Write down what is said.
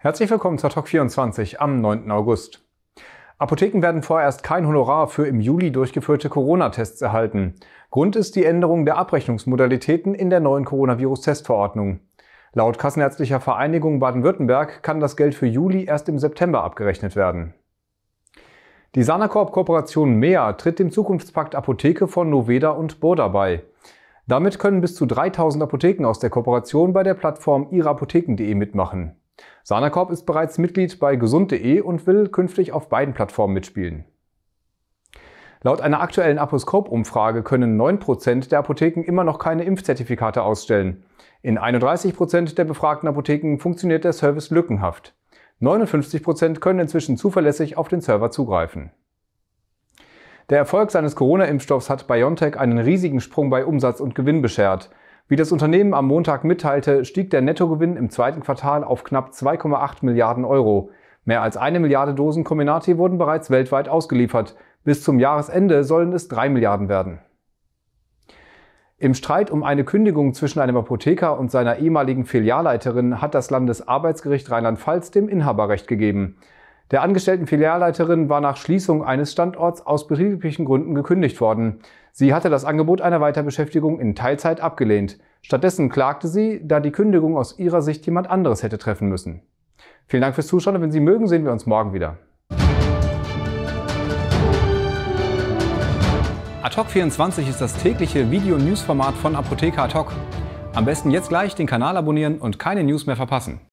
Herzlich willkommen zur Talk24 am 9. August. Apotheken werden vorerst kein Honorar für im Juli durchgeführte Corona-Tests erhalten. Grund ist die Änderung der Abrechnungsmodalitäten in der neuen Coronavirus-Testverordnung. Laut Kassenärztlicher Vereinigung Baden-Württemberg kann das Geld für Juli erst im September abgerechnet werden. Die Sanacorp-Kooperation MEA tritt dem Zukunftspakt Apotheke von Noveda und Burda bei. Damit können bis zu 3000 Apotheken aus der Kooperation bei der Plattform ihreapotheken.de mitmachen. Sanakorb ist bereits Mitglied bei gesund.de und will künftig auf beiden Plattformen mitspielen. Laut einer aktuellen Aposkop-Umfrage können 9% der Apotheken immer noch keine Impfzertifikate ausstellen. In 31% der befragten Apotheken funktioniert der Service lückenhaft. 59% können inzwischen zuverlässig auf den Server zugreifen. Der Erfolg seines Corona-Impfstoffs hat BioNTech einen riesigen Sprung bei Umsatz und Gewinn beschert. Wie das Unternehmen am Montag mitteilte, stieg der Nettogewinn im zweiten Quartal auf knapp 2,8 Milliarden Euro. Mehr als eine Milliarde Dosen Kombinati wurden bereits weltweit ausgeliefert. Bis zum Jahresende sollen es drei Milliarden werden. Im Streit um eine Kündigung zwischen einem Apotheker und seiner ehemaligen Filialleiterin hat das Landesarbeitsgericht Rheinland-Pfalz dem Inhaberrecht gegeben. Der angestellten Filialleiterin war nach Schließung eines Standorts aus betrieblichen Gründen gekündigt worden. Sie hatte das Angebot einer Weiterbeschäftigung in Teilzeit abgelehnt. Stattdessen klagte sie, da die Kündigung aus ihrer Sicht jemand anderes hätte treffen müssen. Vielen Dank fürs Zuschauen wenn Sie mögen, sehen wir uns morgen wieder. Adhoc 24 ist das tägliche Video-News-Format von Apotheker Adhoc. Am besten jetzt gleich den Kanal abonnieren und keine News mehr verpassen.